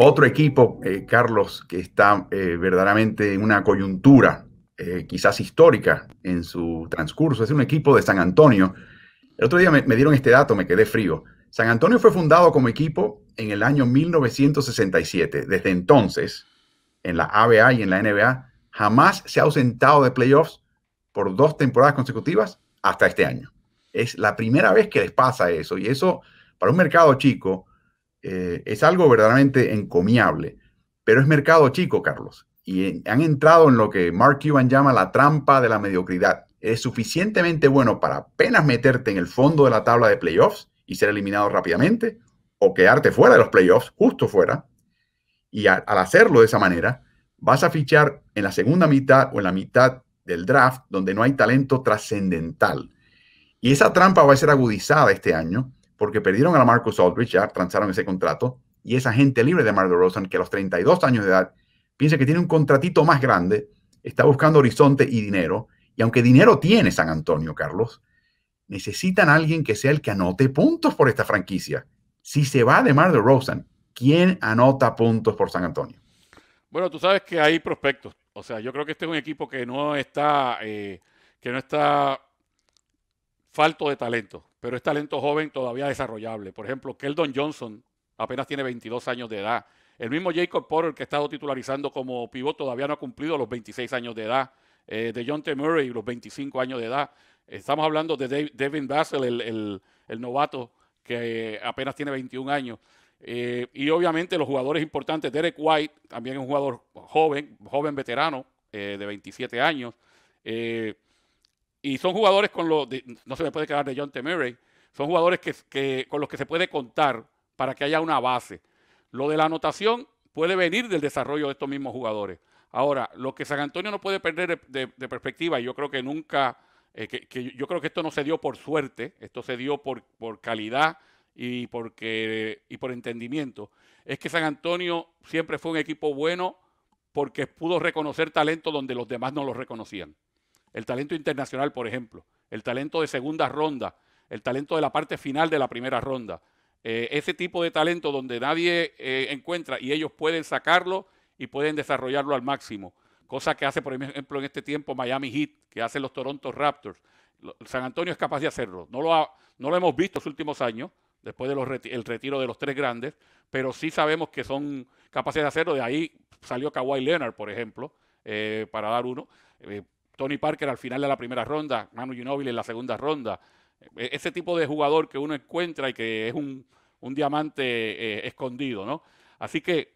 Otro equipo, eh, Carlos, que está eh, verdaderamente en una coyuntura eh, quizás histórica en su transcurso, es un equipo de San Antonio. El otro día me, me dieron este dato, me quedé frío. San Antonio fue fundado como equipo en el año 1967. Desde entonces, en la ABA y en la NBA, jamás se ha ausentado de playoffs por dos temporadas consecutivas hasta este año. Es la primera vez que les pasa eso y eso para un mercado chico eh, es algo verdaderamente encomiable, pero es mercado chico, Carlos, y eh, han entrado en lo que Mark Cuban llama la trampa de la mediocridad. Es suficientemente bueno para apenas meterte en el fondo de la tabla de playoffs y ser eliminado rápidamente, o quedarte fuera de los playoffs, justo fuera, y al hacerlo de esa manera, vas a fichar en la segunda mitad o en la mitad del draft donde no hay talento trascendental. Y esa trampa va a ser agudizada este año porque perdieron a Marcus Aldridge, ya transaron ese contrato, y esa gente libre de Mar Rosen, que a los 32 años de edad piensa que tiene un contratito más grande, está buscando horizonte y dinero, y aunque dinero tiene San Antonio, Carlos, necesitan a alguien que sea el que anote puntos por esta franquicia. Si se va de Mar Rosen, ¿quién anota puntos por San Antonio? Bueno, tú sabes que hay prospectos. O sea, yo creo que este es un equipo que no está, eh, que no está falto de talento, pero es talento joven todavía desarrollable. Por ejemplo, Keldon Johnson apenas tiene 22 años de edad. El mismo Jacob Porter, que ha estado titularizando como pivot, todavía no ha cumplido los 26 años de edad. Eh, de John T. Murray, los 25 años de edad. Estamos hablando de Devin Vassell, el, novato, que eh, apenas tiene 21 años. Eh, y obviamente los jugadores importantes, Derek White, también es un jugador joven, joven veterano, de 27 años. Y son jugadores con los, no se me puede quedar de John T. son jugadores que, con los que se puede contar para que haya una base. Lo de la anotación puede venir del desarrollo de estos mismos jugadores. Ahora, lo que San Antonio no puede perder de, perspectiva, y yo creo que nunca, eh, yo creo que esto no se dio por suerte, esto se dio por, por calidad y, porque, y por entendimiento, es que San Antonio siempre fue un equipo bueno porque pudo reconocer talento donde los demás no lo reconocían. El talento internacional, por ejemplo, el talento de segunda ronda, el talento de la parte final de la primera ronda. Eh, ese tipo de talento donde nadie eh, encuentra y ellos pueden sacarlo y pueden desarrollarlo al máximo. Cosa que hace, por ejemplo, en este tiempo Miami Heat, que hacen los Toronto Raptors. San Antonio es capaz de hacerlo. No lo, no lo hemos visto en los últimos años, después del de retiro de los tres grandes, pero sí sabemos que son capaces de hacerlo. De ahí salió Kawhi Leonard, por ejemplo, eh, para dar uno. Tony Parker al final de la primera ronda, Manu Ginóbili en la segunda ronda. E, ese tipo de jugador que uno encuentra y que es un, diamante eh, escondido, ¿no? Así que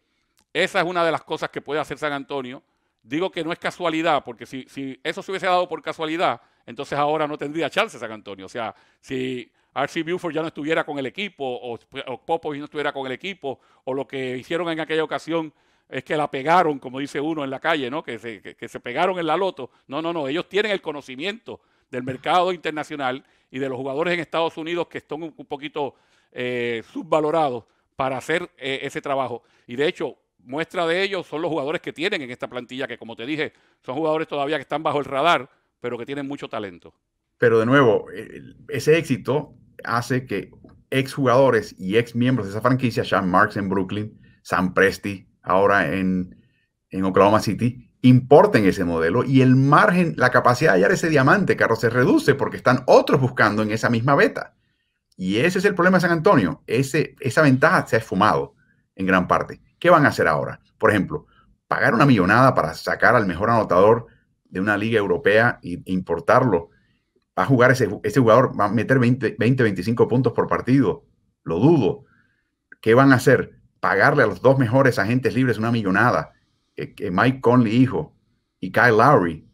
esa es una de las cosas que puede hacer San Antonio. Digo que no es casualidad, porque si, eso se hubiese dado por casualidad, entonces ahora no tendría chance San Antonio. O sea, si R.C. Buford ya no estuviera con el equipo, o, o Popovich no estuviera con el equipo, o lo que hicieron en aquella ocasión es que la pegaron, como dice uno en la calle, ¿no? Que se, que, se pegaron en la loto. No, no, no, ellos tienen el conocimiento del mercado internacional y de los jugadores en Estados Unidos que están un, poquito eh, subvalorados para hacer eh, ese trabajo. Y de hecho, muestra de ellos son los jugadores que tienen en esta plantilla, que como te dije, son jugadores todavía que están bajo el radar, pero que tienen mucho talento. Pero de nuevo, ese éxito hace que exjugadores y ex miembros de esa franquicia, Sean Marks en Brooklyn, Sam Presti, ahora en, Oklahoma City, importen ese modelo y el margen, la capacidad de hallar ese diamante, Carlos, se reduce porque están otros buscando en esa misma beta. Y ese es el problema de San Antonio. Ese, esa ventaja se ha esfumado en gran parte. ¿Qué van a hacer ahora? Por ejemplo, pagar una millonada para sacar al mejor anotador de una liga europea e importarlo. Va a jugar ese, ese jugador, va a meter 20, 20, 25 puntos por partido. Lo dudo. ¿Qué van a hacer? pagarle a los dos mejores agentes libres una millonada, eh, Mike Conley hijo y Kyle Lowry,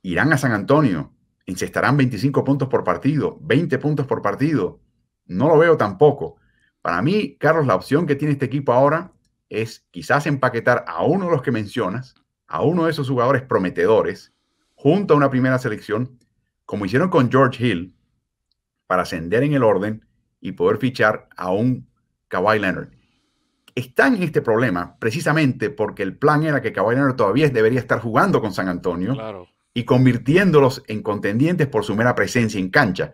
irán a San Antonio, incestarán 25 puntos por partido, 20 puntos por partido. No lo veo tampoco. Para mí, Carlos, la opción que tiene este equipo ahora es quizás empaquetar a uno de los que mencionas, a uno de esos jugadores prometedores, junto a una primera selección, como hicieron con George Hill, para ascender en el orden y poder fichar a un Kawhi Leonard están en este problema precisamente porque el plan era que Caballero todavía debería estar jugando con San Antonio y convirtiéndolos en contendientes por su mera presencia en cancha.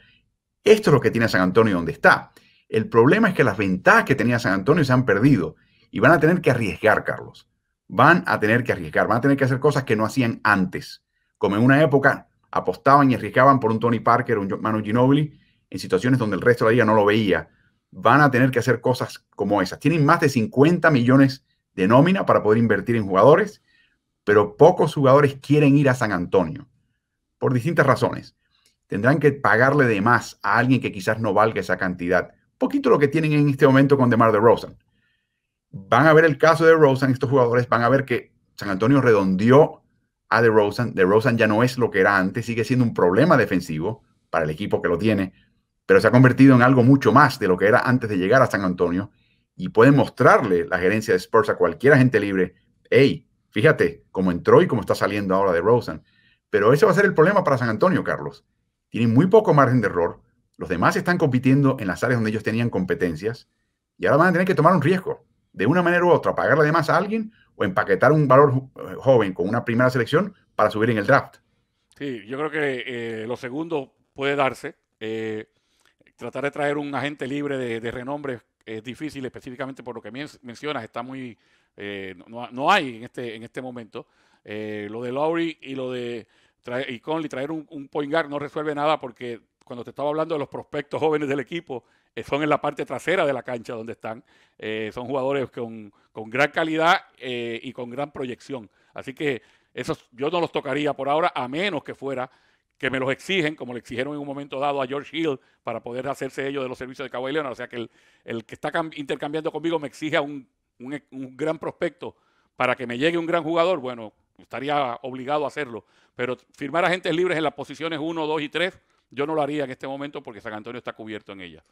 Esto es lo que tiene San Antonio donde está. El problema es que las ventajas que tenía San Antonio se han perdido y van a tener que arriesgar, Carlos. Van a tener que arriesgar, van a tener que hacer cosas que no hacían antes. Como en una época apostaban y arriesgaban por un Tony Parker, un Manu Ginobili, en situaciones donde el resto de la liga no lo veía van a tener que hacer cosas como esas. Tienen más de 50 millones de nómina para poder invertir en jugadores, pero pocos jugadores quieren ir a San Antonio por distintas razones. Tendrán que pagarle de más a alguien que quizás no valga esa cantidad. Poquito lo que tienen en este momento con DeMar DeRozan. Van a ver el caso de DeRozan, estos jugadores van a ver que San Antonio redondeó a DeRozan. DeRozan ya no es lo que era antes, sigue siendo un problema defensivo para el equipo que lo tiene, pero se ha convertido en algo mucho más de lo que era antes de llegar a San Antonio y puede mostrarle la gerencia de Spurs a cualquier agente libre, hey, fíjate cómo entró y cómo está saliendo ahora de Rosen. Pero ese va a ser el problema para San Antonio, Carlos. Tienen muy poco margen de error. Los demás están compitiendo en las áreas donde ellos tenían competencias y ahora van a tener que tomar un riesgo, de una manera u otra, pagarle además a alguien o empaquetar un valor eh, joven con una primera selección para subir en el draft. Sí, yo creo que eh, lo segundo puede darse. Eh, tratar de traer un agente libre de, renombre es difícil, específicamente por lo que mencionas, está muy, eh, no, hay en este, en este momento. Eh, lo de Lowry y lo de traer, y Conley, traer un, un point guard no resuelve nada porque cuando te estaba hablando de los prospectos jóvenes del equipo, eh, son en la parte trasera de la cancha donde están. son jugadores con, con gran calidad y con gran proyección. Así que esos yo no los tocaría por ahora, a menos que fuera que me los exigen, como le exigieron en un momento dado a George Hill para poder hacerse ellos de los servicios de de Leonard. O sea que el, que está intercambiando conmigo me exige un, e, un, gran prospecto para que me llegue un gran jugador. Bueno, estaría obligado a hacerlo. Pero firmar agentes libres en las posiciones 1, 2 y 3, yo no lo haría en este momento porque San Antonio está cubierto en ellas.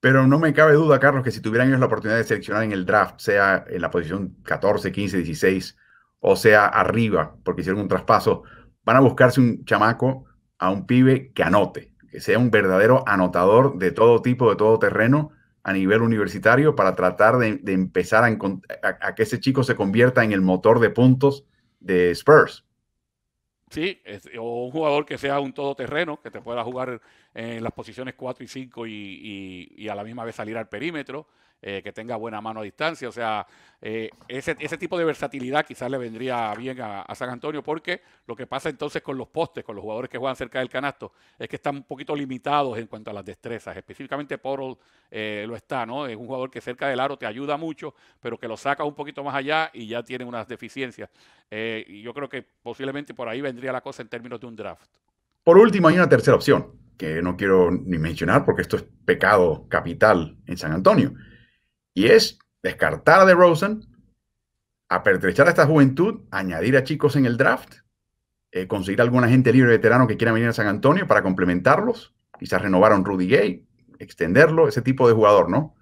Pero no me cabe duda, Carlos, que si tuvieran ellos la oportunidad de seleccionar en el draft, sea en la posición 14, 15, 16, o sea arriba, porque hicieron un traspaso, van a buscarse un chamaco a un pibe que anote, que sea un verdadero anotador de todo tipo, de todo terreno a nivel universitario para tratar de, empezar a, que ese chico se convierta en el motor de puntos de Spurs. Sí, o un jugador que sea un todoterreno, que te pueda jugar en las posiciones 4 y 5 y, a la misma vez salir al perímetro, eh, que tenga buena mano a distancia. O sea, eh, ese, tipo de versatilidad quizás le vendría bien a, San Antonio, porque lo que pasa entonces con los postes, con los jugadores que juegan cerca del canasto, es que están un poquito limitados en cuanto a las destrezas. Específicamente Porro eh, lo está, ¿no? Es un jugador que cerca del aro te ayuda mucho, pero que lo saca un poquito más allá y ya tiene unas deficiencias. y yo creo que posiblemente por ahí vendría la cosa en términos de un draft. Por último, hay una tercera opción, que no quiero ni mencionar porque esto es pecado capital en San Antonio, y es descartar a DeRozan, apertrechar a esta juventud, añadir a chicos en el draft, eh, conseguir alguna gente libre veterano que quiera venir a San Antonio para complementarlos, quizás renovar a un Rudy Gay, extenderlo, ese tipo de jugador, ¿no?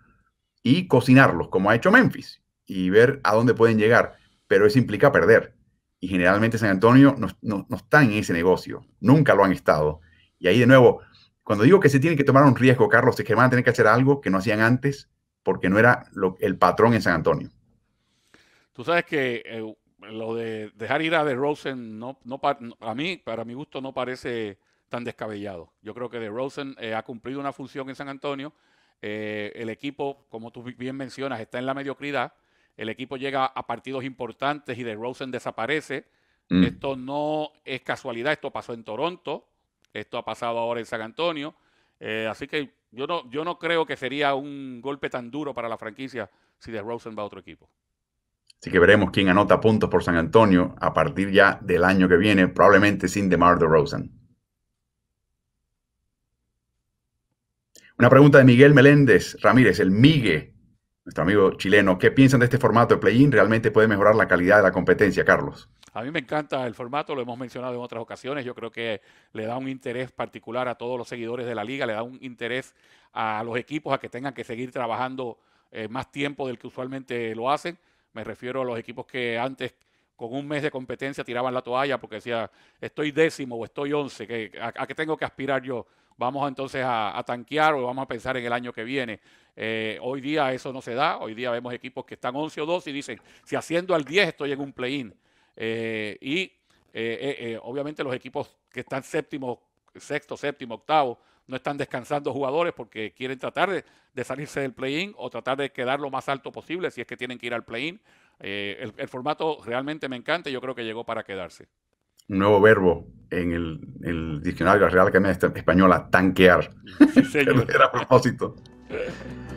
Y cocinarlos, como ha hecho Memphis, y ver a dónde pueden llegar, pero eso implica perder. Y generalmente San Antonio no, no está en ese negocio, nunca lo han estado y ahí de nuevo, cuando digo que se tiene que tomar un riesgo, Carlos, es que van a tener que hacer algo que no hacían antes porque no era el patrón en San Antonio. Tú sabes que eh, lo de dejar ir a DeRozan, no, a mí, para mi gusto, no parece tan descabellado. Yo creo que De Rosen eh, ha cumplido una función en San Antonio. Eh, el equipo, como tú bien mencionas, está en la mediocridad. El equipo llega a partidos importantes y Rosen desaparece. Mm. Esto no es casualidad, esto pasó en Toronto, esto ha pasado ahora en San Antonio. Eh, así que yo no, yo no creo que sería un golpe tan duro para la franquicia si de Rosen va a otro equipo. Así que veremos quién anota puntos por San Antonio a partir ya del año que viene, probablemente sin DeMar de Rosen Una pregunta de Miguel Meléndez Ramírez, el Migue, nuestro amigo chileno. ¿Qué piensan de este formato de play-in? ¿Realmente puede mejorar la calidad de la competencia, Carlos? A mí me encanta el formato, lo hemos mencionado en otras ocasiones. Yo creo que le da un interés particular a todos los seguidores de la liga, le da un interés a los equipos a que tengan que seguir trabajando eh, más tiempo del que usualmente lo hacen. Me refiero a los equipos que antes con un mes de competencia tiraban la toalla porque decía, estoy décimo o estoy once, a, qué tengo que aspirar yo? Vamos entonces a, tanquear o vamos a pensar en el año que viene. Eh, hoy día eso no se da, hoy día vemos equipos que están once o 12 y dicen, si haciendo al diez estoy en un play-in. Eh, y eh, eh, obviamente los equipos que están séptimo, sexto, séptimo, octavo, no están descansando jugadores porque quieren tratar de, salirse del play-in o tratar de quedar lo más alto posible si es que tienen que ir al play-in. El, formato realmente me encanta y yo creo que llegó para quedarse un nuevo verbo en el, el, diccionario de la Real Academia Española, tanquear. Sí, señor. Era a propósito.